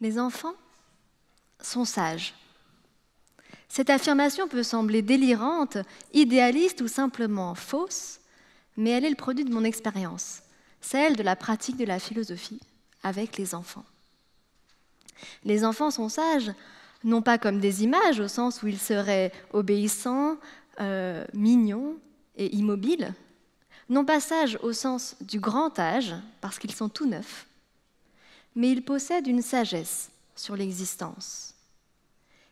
Les enfants sont sages. Cette affirmation peut sembler délirante, idéaliste ou simplement fausse, mais elle est le produit de mon expérience, celle de la pratique de la philosophie avec les enfants. Les enfants sont sages, non pas comme des images au sens où ils seraient obéissants, euh, mignons et immobiles, non pas sages au sens du grand âge, parce qu'ils sont tout neufs, mais il possède une sagesse sur l'existence.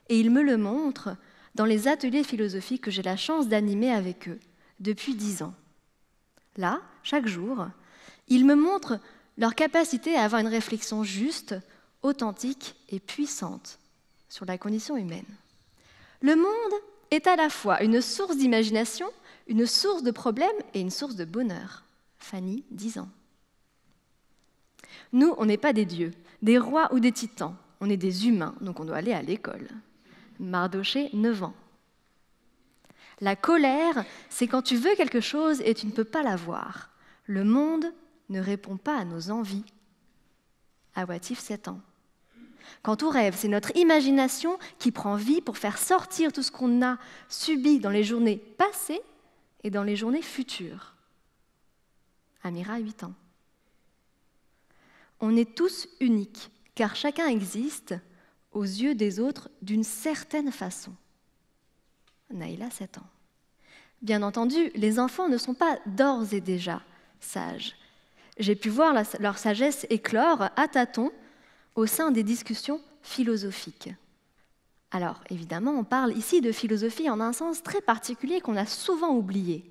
Et il me le montre dans les ateliers philosophiques que j'ai la chance d'animer avec eux depuis dix ans. Là, chaque jour, ils me montrent leur capacité à avoir une réflexion juste, authentique et puissante sur la condition humaine. Le monde est à la fois une source d'imagination, une source de problèmes et une source de bonheur. Fanny, dix ans. Nous, on n'est pas des dieux, des rois ou des titans. On est des humains, donc on doit aller à l'école. Mardoché, 9 ans. La colère, c'est quand tu veux quelque chose et tu ne peux pas l'avoir. Le monde ne répond pas à nos envies. Awatif, 7 ans. Quand on rêve, c'est notre imagination qui prend vie pour faire sortir tout ce qu'on a subi dans les journées passées et dans les journées futures. Amira, 8 ans. On est tous uniques, car chacun existe aux yeux des autres d'une certaine façon. Naïla, 7 ans. Bien entendu, les enfants ne sont pas d'ores et déjà sages. J'ai pu voir leur sagesse éclore à tâtons au sein des discussions philosophiques. Alors, évidemment, on parle ici de philosophie en un sens très particulier qu'on a souvent oublié.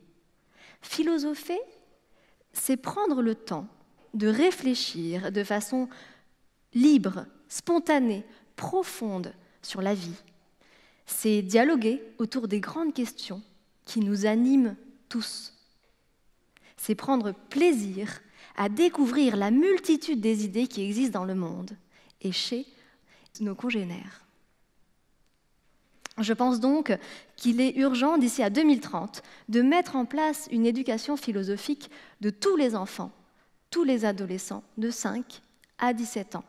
Philosopher, c'est prendre le temps de réfléchir de façon libre, spontanée, profonde sur la vie. C'est dialoguer autour des grandes questions qui nous animent tous. C'est prendre plaisir à découvrir la multitude des idées qui existent dans le monde et chez nos congénères. Je pense donc qu'il est urgent d'ici à 2030 de mettre en place une éducation philosophique de tous les enfants tous les adolescents de 5 à 17 ans.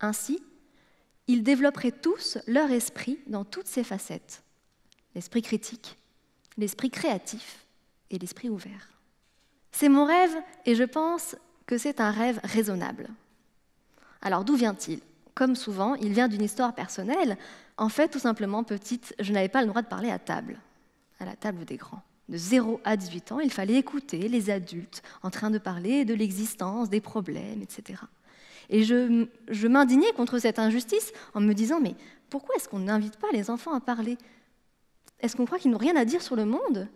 Ainsi, ils développeraient tous leur esprit dans toutes ses facettes, l'esprit critique, l'esprit créatif et l'esprit ouvert. C'est mon rêve et je pense que c'est un rêve raisonnable. Alors d'où vient-il Comme souvent, il vient d'une histoire personnelle. En fait, tout simplement, petite, je n'avais pas le droit de parler à table, à la table des grands de 0 à 18 ans, il fallait écouter les adultes en train de parler de l'existence, des problèmes, etc. Et je, je m'indignais contre cette injustice en me disant, mais pourquoi est-ce qu'on n'invite pas les enfants à parler Est-ce qu'on croit qu'ils n'ont rien à dire sur le monde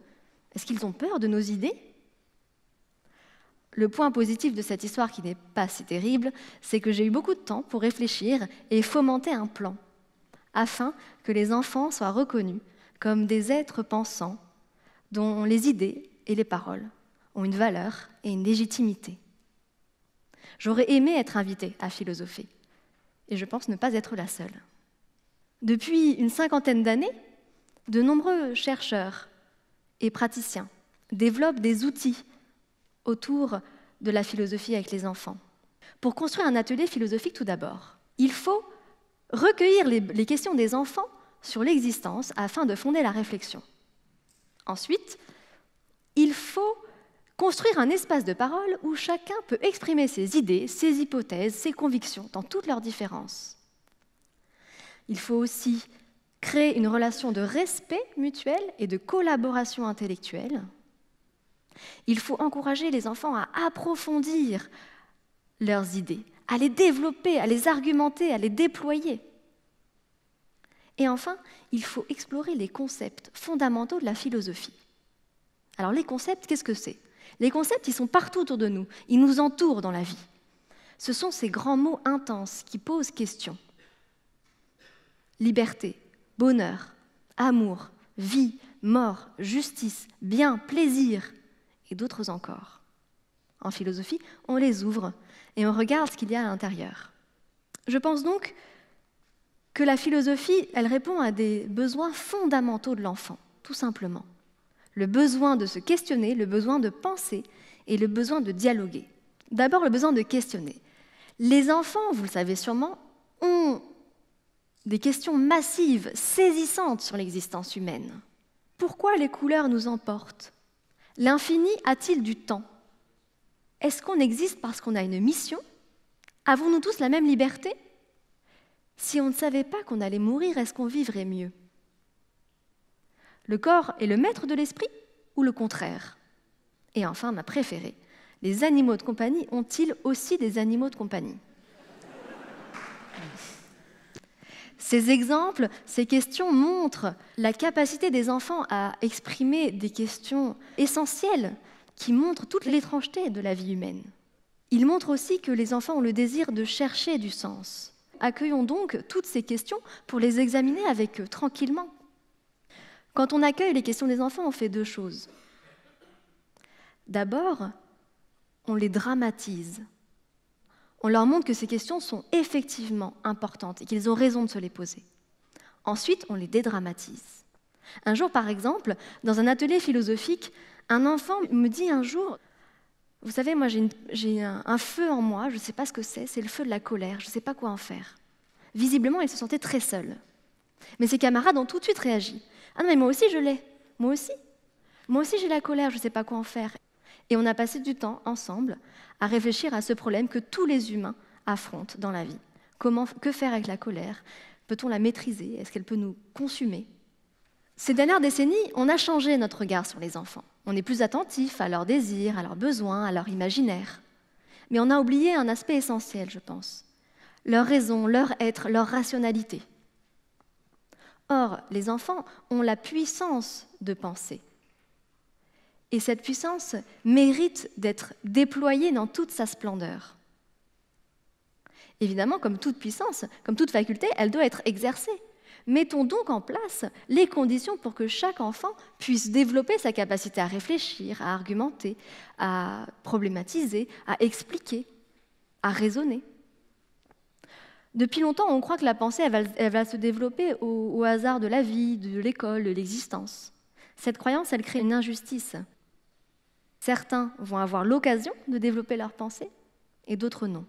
Est-ce qu'ils ont peur de nos idées Le point positif de cette histoire qui n'est pas si terrible, c'est que j'ai eu beaucoup de temps pour réfléchir et fomenter un plan, afin que les enfants soient reconnus comme des êtres pensants dont les idées et les paroles ont une valeur et une légitimité. J'aurais aimé être invitée à philosopher, et je pense ne pas être la seule. Depuis une cinquantaine d'années, de nombreux chercheurs et praticiens développent des outils autour de la philosophie avec les enfants. Pour construire un atelier philosophique tout d'abord, il faut recueillir les, questions des enfants sur l'existence afin de fonder la réflexion. Ensuite, il faut construire un espace de parole où chacun peut exprimer ses idées, ses hypothèses, ses convictions, dans toutes leurs différences. Il faut aussi créer une relation de respect mutuel et de collaboration intellectuelle. Il faut encourager les enfants à approfondir leurs idées, à les développer, à les argumenter, à les déployer. Et enfin, il faut explorer les concepts fondamentaux de la philosophie. Alors les concepts, qu'est-ce que c'est Les concepts, ils sont partout autour de nous, ils nous entourent dans la vie. Ce sont ces grands mots intenses qui posent question. Liberté, bonheur, amour, vie, mort, justice, bien, plaisir, et d'autres encore. En philosophie, on les ouvre et on regarde ce qu'il y a à l'intérieur. Je pense donc que la philosophie, elle répond à des besoins fondamentaux de l'enfant, tout simplement. Le besoin de se questionner, le besoin de penser et le besoin de dialoguer. D'abord, le besoin de questionner. Les enfants, vous le savez sûrement, ont des questions massives, saisissantes sur l'existence humaine. Pourquoi les couleurs nous emportent L'infini a-t-il du temps Est-ce qu'on existe parce qu'on a une mission Avons-nous tous la même liberté si on ne savait pas qu'on allait mourir, est-ce qu'on vivrait mieux Le corps est le maître de l'esprit ou le contraire Et enfin, ma préférée, les animaux de compagnie ont-ils aussi des animaux de compagnie Ces exemples, ces questions montrent la capacité des enfants à exprimer des questions essentielles qui montrent toute l'étrangeté de la vie humaine. Ils montrent aussi que les enfants ont le désir de chercher du sens, Accueillons donc toutes ces questions pour les examiner avec eux tranquillement. Quand on accueille les questions des enfants, on fait deux choses. D'abord, on les dramatise. On leur montre que ces questions sont effectivement importantes et qu'ils ont raison de se les poser. Ensuite, on les dédramatise. Un jour, par exemple, dans un atelier philosophique, un enfant me dit un jour vous savez, moi j'ai un, feu en moi, je ne sais pas ce que c'est, c'est le feu de la colère, je ne sais pas quoi en faire. Visiblement, elle se sentait très seule. Mais ses camarades ont tout de suite réagi. Ah non, mais moi aussi je l'ai, moi aussi. Moi aussi j'ai la colère, je ne sais pas quoi en faire. Et on a passé du temps ensemble à réfléchir à ce problème que tous les humains affrontent dans la vie. Comment, que faire avec la colère Peut-on la maîtriser Est-ce qu'elle peut nous consumer Ces dernières décennies, on a changé notre regard sur les enfants. On est plus attentif à leurs désirs, à leurs besoins, à leur imaginaire. Mais on a oublié un aspect essentiel, je pense. Leur raison, leur être, leur rationalité. Or, les enfants ont la puissance de penser. Et cette puissance mérite d'être déployée dans toute sa splendeur. Évidemment, comme toute puissance, comme toute faculté, elle doit être exercée. Mettons donc en place les conditions pour que chaque enfant puisse développer sa capacité à réfléchir, à argumenter, à problématiser, à expliquer, à raisonner. Depuis longtemps, on croit que la pensée va, se développer au, au hasard de la vie, de l'école, de l'existence. Cette croyance, elle crée une injustice. Certains vont avoir l'occasion de développer leur pensée et d'autres non.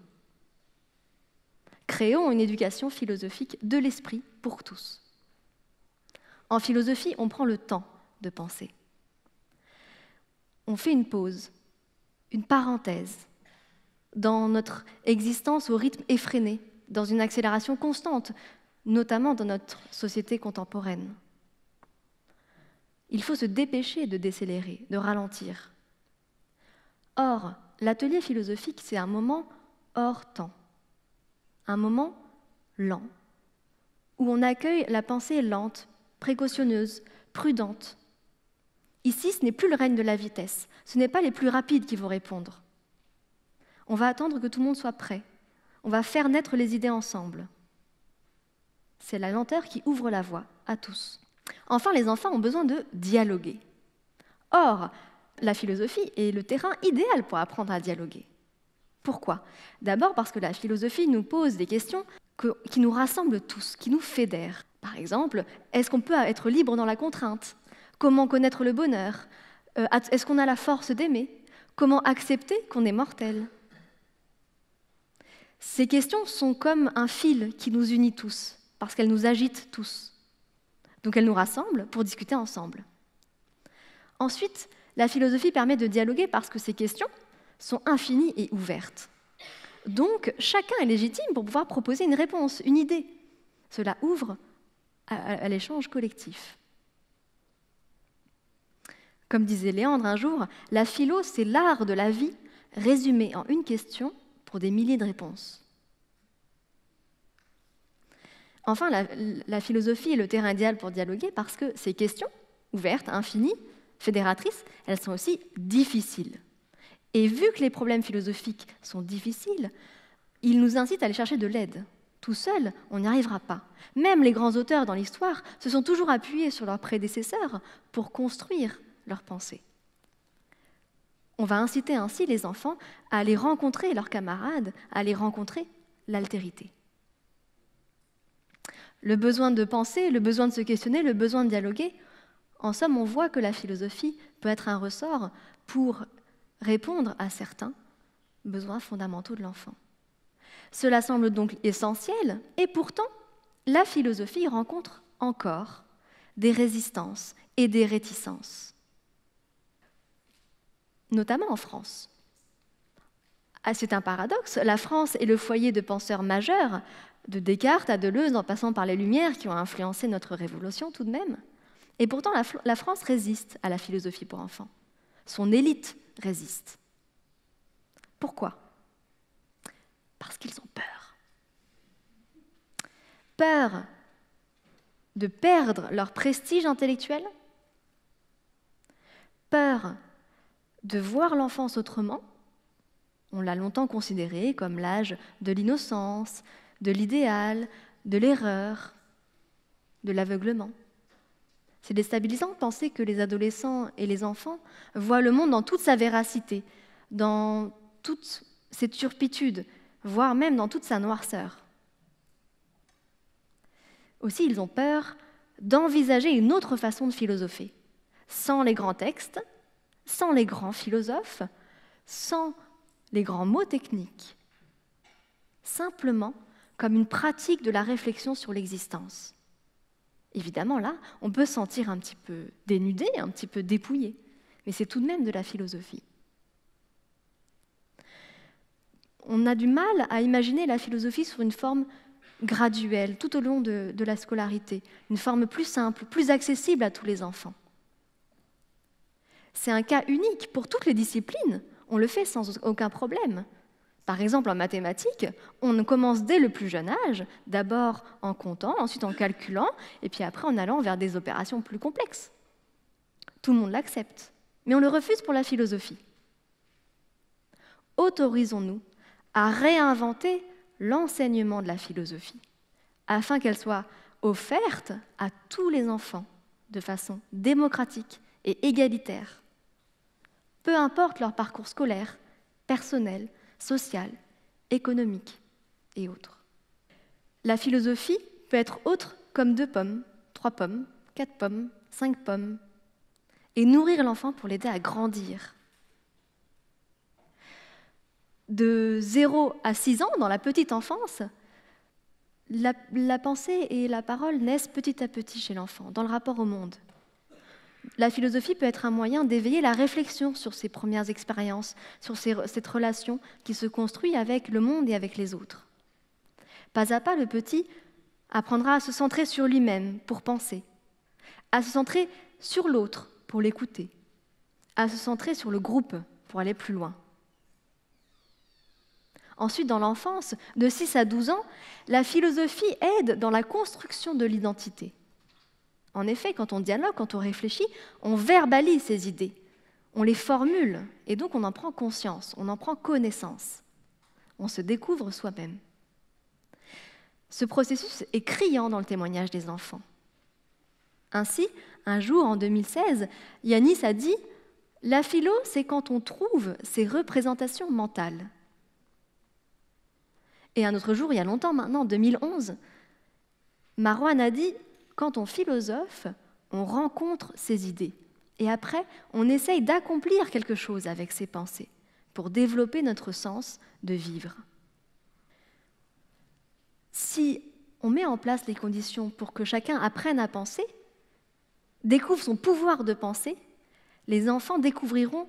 Créons une éducation philosophique de l'esprit pour tous. En philosophie, on prend le temps de penser. On fait une pause, une parenthèse dans notre existence au rythme effréné, dans une accélération constante, notamment dans notre société contemporaine. Il faut se dépêcher de décélérer, de ralentir. Or, l'atelier philosophique, c'est un moment hors temps, un moment lent, où on accueille la pensée lente, précautionneuse, prudente. Ici, ce n'est plus le règne de la vitesse, ce n'est pas les plus rapides qui vont répondre. On va attendre que tout le monde soit prêt, on va faire naître les idées ensemble. C'est la lenteur qui ouvre la voie à tous. Enfin, les enfants ont besoin de dialoguer. Or, la philosophie est le terrain idéal pour apprendre à dialoguer. Pourquoi D'abord parce que la philosophie nous pose des questions qui nous rassemble tous, qui nous fédère. Par exemple, est-ce qu'on peut être libre dans la contrainte Comment connaître le bonheur euh, Est-ce qu'on a la force d'aimer Comment accepter qu'on est mortel Ces questions sont comme un fil qui nous unit tous, parce qu'elles nous agitent tous. Donc elles nous rassemblent pour discuter ensemble. Ensuite, la philosophie permet de dialoguer parce que ces questions sont infinies et ouvertes. Donc, chacun est légitime pour pouvoir proposer une réponse, une idée. Cela ouvre à, l'échange collectif. Comme disait Léandre un jour, la philo, c'est l'art de la vie résumé en une question pour des milliers de réponses. Enfin, la philosophie est le terrain idéal pour dialoguer parce que ces questions, ouvertes, infinies, fédératrices, elles sont aussi difficiles. Et vu que les problèmes philosophiques sont difficiles, ils nous incitent à aller chercher de l'aide. Tout seul, on n'y arrivera pas. Même les grands auteurs dans l'histoire se sont toujours appuyés sur leurs prédécesseurs pour construire leurs pensées. On va inciter ainsi les enfants à aller rencontrer leurs camarades, à aller rencontrer l'altérité. Le besoin de penser, le besoin de se questionner, le besoin de dialoguer, en somme, on voit que la philosophie peut être un ressort pour répondre à certains besoins fondamentaux de l'enfant. Cela semble donc essentiel, et pourtant, la philosophie rencontre encore des résistances et des réticences, notamment en France. Ah, c'est un paradoxe, la France est le foyer de penseurs majeurs, de Descartes à Deleuze, en passant par les Lumières qui ont influencé notre révolution tout de même. Et pourtant, la France résiste à la philosophie pour enfants son élite résiste. Pourquoi Parce qu'ils ont peur. Peur de perdre leur prestige intellectuel, peur de voir l'enfance autrement. On l'a longtemps considéré comme l'âge de l'innocence, de l'idéal, de l'erreur, de l'aveuglement. C'est déstabilisant de penser que les adolescents et les enfants voient le monde dans toute sa véracité, dans toute ses turpitudes, voire même dans toute sa noirceur. Aussi, ils ont peur d'envisager une autre façon de philosopher, sans les grands textes, sans les grands philosophes, sans les grands mots techniques, simplement comme une pratique de la réflexion sur l'existence. Évidemment, là, on peut sentir un petit peu dénudé, un petit peu dépouillé, mais c'est tout de même de la philosophie. On a du mal à imaginer la philosophie sous une forme graduelle, tout au long de la scolarité, une forme plus simple, plus accessible à tous les enfants. C'est un cas unique pour toutes les disciplines, on le fait sans aucun problème, par exemple, en mathématiques, on commence dès le plus jeune âge, d'abord en comptant, ensuite en calculant, et puis après en allant vers des opérations plus complexes. Tout le monde l'accepte, mais on le refuse pour la philosophie. Autorisons-nous à réinventer l'enseignement de la philosophie, afin qu'elle soit offerte à tous les enfants de façon démocratique et égalitaire, peu importe leur parcours scolaire, personnel social, économique et autres. La philosophie peut être autre comme deux pommes, trois pommes, quatre pommes, cinq pommes, et nourrir l'enfant pour l'aider à grandir. De 0 à 6 ans, dans la petite enfance, la pensée et la parole naissent petit à petit chez l'enfant, dans le rapport au monde. La philosophie peut être un moyen d'éveiller la réflexion sur ses premières expériences, sur cette relation qui se construit avec le monde et avec les autres. Pas à pas, le petit apprendra à se centrer sur lui-même pour penser, à se centrer sur l'autre pour l'écouter, à se centrer sur le groupe pour aller plus loin. Ensuite, dans l'enfance, de 6 à 12 ans, la philosophie aide dans la construction de l'identité. En effet, quand on dialogue, quand on réfléchit, on verbalise ses idées, on les formule, et donc on en prend conscience, on en prend connaissance. On se découvre soi-même. Ce processus est criant dans le témoignage des enfants. Ainsi, un jour en 2016, Yanis a dit La philo, c'est quand on trouve ses représentations mentales. Et un autre jour, il y a longtemps maintenant, en 2011, Marwan a dit quand on philosophe, on rencontre ses idées. Et après, on essaye d'accomplir quelque chose avec ses pensées pour développer notre sens de vivre. Si on met en place les conditions pour que chacun apprenne à penser, découvre son pouvoir de penser, les enfants découvriront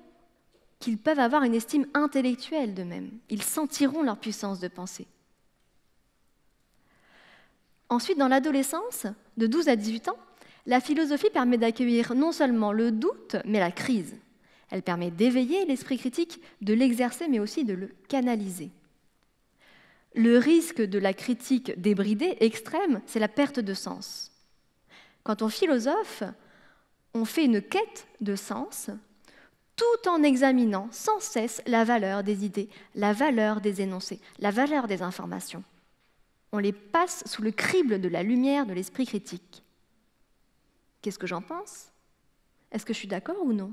qu'ils peuvent avoir une estime intellectuelle d'eux-mêmes. Ils sentiront leur puissance de pensée. Ensuite, dans l'adolescence, de 12 à 18 ans, la philosophie permet d'accueillir non seulement le doute, mais la crise. Elle permet d'éveiller l'esprit critique, de l'exercer, mais aussi de le canaliser. Le risque de la critique débridée, extrême, c'est la perte de sens. Quand on philosophe, on fait une quête de sens tout en examinant sans cesse la valeur des idées, la valeur des énoncés, la valeur des informations on les passe sous le crible de la lumière de l'esprit critique. Qu'est-ce que j'en pense Est-ce que je suis d'accord ou non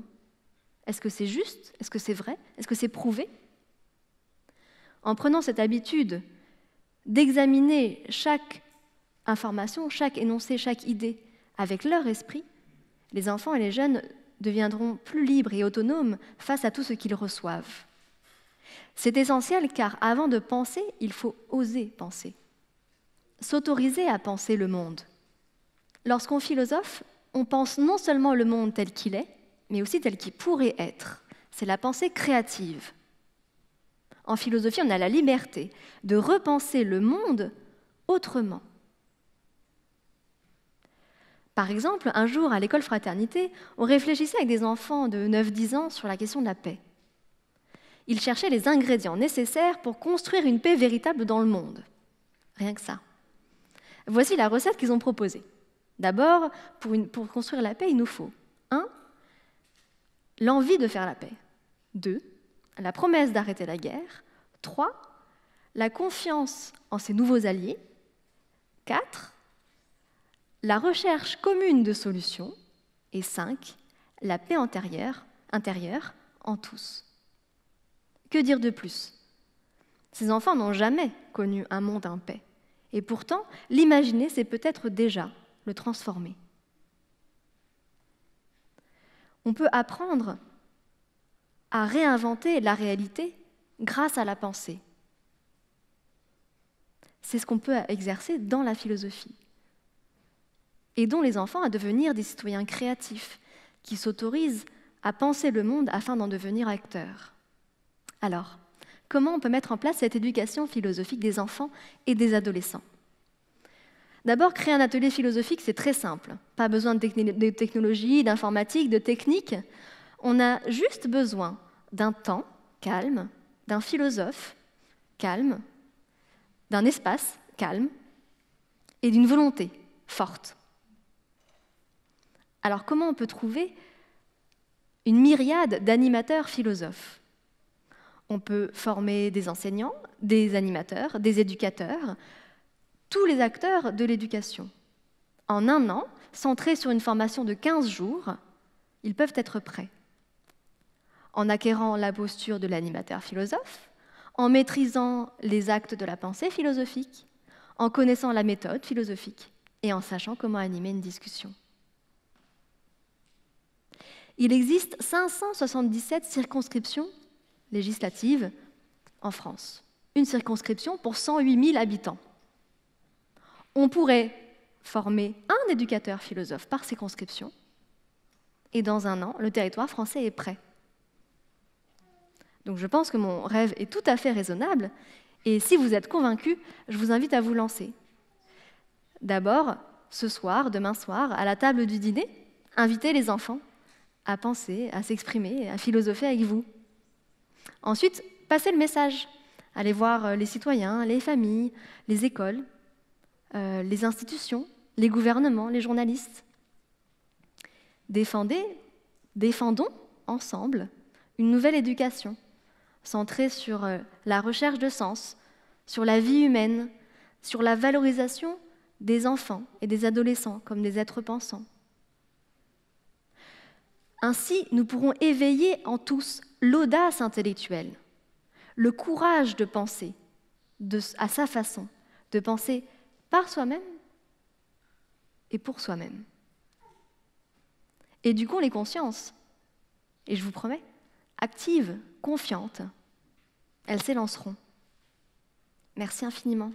Est-ce que c'est juste Est-ce que c'est vrai Est-ce que c'est prouvé En prenant cette habitude d'examiner chaque information, chaque énoncé, chaque idée avec leur esprit, les enfants et les jeunes deviendront plus libres et autonomes face à tout ce qu'ils reçoivent. C'est essentiel car avant de penser, il faut oser penser s'autoriser à penser le monde. Lorsqu'on philosophe, on pense non seulement le monde tel qu'il est, mais aussi tel qu'il pourrait être. C'est la pensée créative. En philosophie, on a la liberté de repenser le monde autrement. Par exemple, un jour à l'école fraternité, on réfléchissait avec des enfants de 9-10 ans sur la question de la paix. Ils cherchaient les ingrédients nécessaires pour construire une paix véritable dans le monde. Rien que ça. Voici la recette qu'ils ont proposée. D'abord, pour, construire la paix, il nous faut 1. L'envie de faire la paix. 2. La promesse d'arrêter la guerre. 3. La confiance en ses nouveaux alliés. 4. La recherche commune de solutions. Et 5. La paix antérieure, intérieure en tous. Que dire de plus Ces enfants n'ont jamais connu un monde en paix. Et pourtant, l'imaginer, c'est peut-être déjà le transformer. On peut apprendre à réinventer la réalité grâce à la pensée. C'est ce qu'on peut exercer dans la philosophie. Aidons les enfants à devenir des citoyens créatifs qui s'autorisent à penser le monde afin d'en devenir acteurs. Alors, comment on peut mettre en place cette éducation philosophique des enfants et des adolescents. D'abord, créer un atelier philosophique, c'est très simple. Pas besoin de technologie, d'informatique, de technique. On a juste besoin d'un temps calme, d'un philosophe calme, d'un espace calme et d'une volonté forte. Alors comment on peut trouver une myriade d'animateurs philosophes on peut former des enseignants, des animateurs, des éducateurs, tous les acteurs de l'éducation. En un an, centrés sur une formation de 15 jours, ils peuvent être prêts. En acquérant la posture de l'animateur philosophe, en maîtrisant les actes de la pensée philosophique, en connaissant la méthode philosophique et en sachant comment animer une discussion. Il existe 577 circonscriptions Législative en France. Une circonscription pour 108 000 habitants. On pourrait former un éducateur philosophe par circonscription, et dans un an, le territoire français est prêt. Donc je pense que mon rêve est tout à fait raisonnable, et si vous êtes convaincu, je vous invite à vous lancer. D'abord, ce soir, demain soir, à la table du dîner, invitez les enfants à penser, à s'exprimer, à philosopher avec vous. Ensuite, passez le message. Allez voir euh, les citoyens, les familles, les écoles, euh, les institutions, les gouvernements, les journalistes. Défendez, défendons ensemble une nouvelle éducation centrée sur euh, la recherche de sens, sur la vie humaine, sur la valorisation des enfants et des adolescents comme des êtres pensants. Ainsi, nous pourrons éveiller en tous l'audace intellectuelle, le courage de penser à sa façon, de penser par soi-même et pour soi-même. Et du coup, les consciences, et je vous promets, actives, confiantes, elles s'élanceront. Merci infiniment.